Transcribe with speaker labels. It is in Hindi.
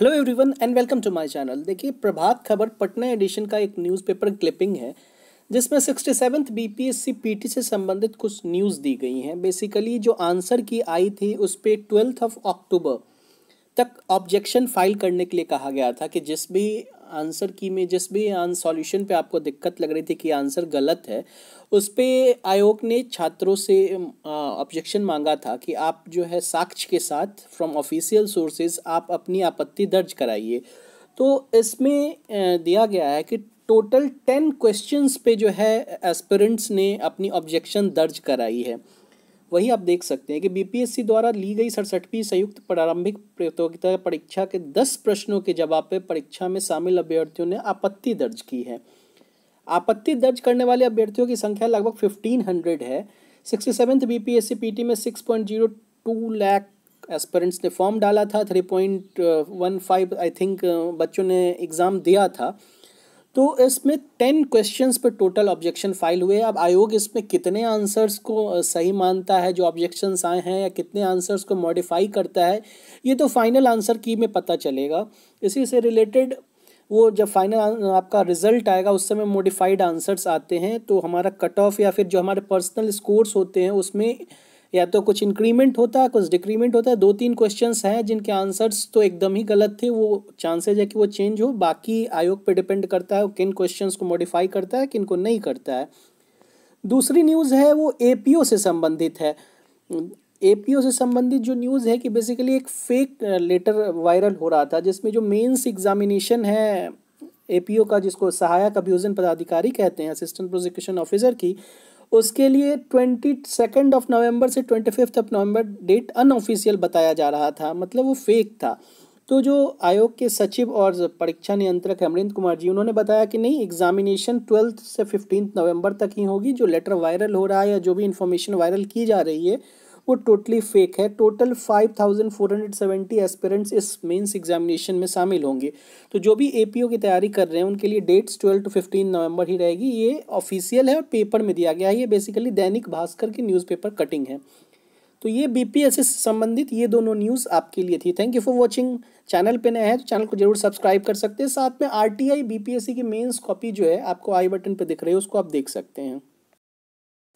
Speaker 1: hello everyone and welcome to my channel देखिए प्रभात खबर पटना एडिशन का एक न्यूज़पेपर क्लिपिंग है जिसमें सिक्सटी सेवन्थ बी पीटी से संबंधित कुछ न्यूज़ दी गई हैं बेसिकली जो आंसर की आई थी उस पर ट्वेल्थ ऑफ अक्टूबर तक ऑब्जेक्शन फाइल करने के लिए कहा गया था कि जिस भी आंसर की में जिस भी सॉल्यूशन पे आपको दिक्कत लग रही थी कि आंसर गलत है उस पर आयोग ने छात्रों से ऑब्जेक्शन मांगा था कि आप जो है साक्ष्य के साथ फ्रॉम ऑफिशियल सोर्सेज आप अपनी आपत्ति दर्ज कराइए तो इसमें दिया गया है कि टोटल टेन क्वेश्चंस पे जो है एस्पिरेंट्स ने अपनी ऑब्जेक्शन दर्ज कराई है वही आप देख सकते हैं कि बीपीएससी द्वारा ली गई सड़सठवीं संयुक्त प्रारंभिक प्रतियोगिता परीक्षा के दस प्रश्नों के जवाब पे परीक्षा में शामिल अभ्यर्थियों ने आपत्ति दर्ज की है आपत्ति दर्ज करने वाले अभ्यर्थियों की संख्या लगभग फिफ्टीन हंड्रेड है sixty seventh B P S C P T में six point zero two lakh aspirants ने फॉर्म डाला था three point one five I think बच्चों ने एग्ज़ाम दिया था तो इसमें टेन क्वेश्चंस पर टोटल ऑब्जेक्शन फाइल हुए अब आयोग इसमें कितने आंसर्स को सही मानता है जो ऑब्जेक्शंस आए हैं या कितने आंसर्स को मॉडिफाई करता है ये तो फाइनल आंसर की में पता चलेगा इसी से रिलेटेड वो जब फाइनल आपका रिजल्ट आएगा उस समय मॉडिफाइड आंसर्स आते हैं तो हमारा कट ऑफ या फिर जो हमारे पर्सनल स्कोर्स होते हैं उसमें या तो कुछ इंक्रीमेंट होता है कुछ डिक्रीमेंट होता है दो तीन क्वेश्चंस हैं जिनके आंसर्स तो एकदम ही गलत थे वो चांसेज है कि वो चेंज हो बाकी आयोग पे डिपेंड करता है किन क्वेश्चंस को मॉडिफाई करता है किन को नहीं करता है दूसरी न्यूज़ है वो ए से संबंधित है ए से संबंधित जो न्यूज़ है कि बेसिकली एक फेक लेटर वायरल हो रहा था जिसमें जो मेंस एग्जामिनेशन है ए का जिसको सहायक अभियोजन पदाधिकारी कहते हैं असिस्टेंट प्रोसिक्यूशन ऑफिसर की उसके लिए ट्वेंटी सेकेंड ऑफ नवंबर से twenty fifth of November date unofficial बताया जा रहा था मतलब वो फेक था तो जो आयोग के सचिव और परीक्षा नियंत्रक अमरिंद कुमार जी उन्होंने बताया कि नहीं एग्जामिनेशन ट्वेल्थ से फिफ्टींथ नवंबर तक ही होगी जो लेटर वायरल हो रहा है या जो भी इन्फॉर्मेशन वायरल की जा रही है वो टोटली फेक है total five thousand four hundred seventy aspirants इस मेंस एग्जामिनेशन में शामिल होंगे तो जो भी एपीओ की तैयारी कर रहे हैं उनके लिए dates twelve to fifteen November ही रहेगी ये ऑफिशियल है और पेपर में दिया गया है ये बेसिकली दैनिक भास्कर की न्यूज़पेपर कटिंग है तो ये बीपीएससी से संबंधित ये दोनों न्यूज़ आपके लिए थी thank you for watching channel पे नए हैं तो चैनल को जरूर सब्सक्राइब कर सकते हैं साथ में आर एस सी की मेन्स कॉपी जो है आपको आई बटन पे दिख रही है उसको आप देख सकते हैं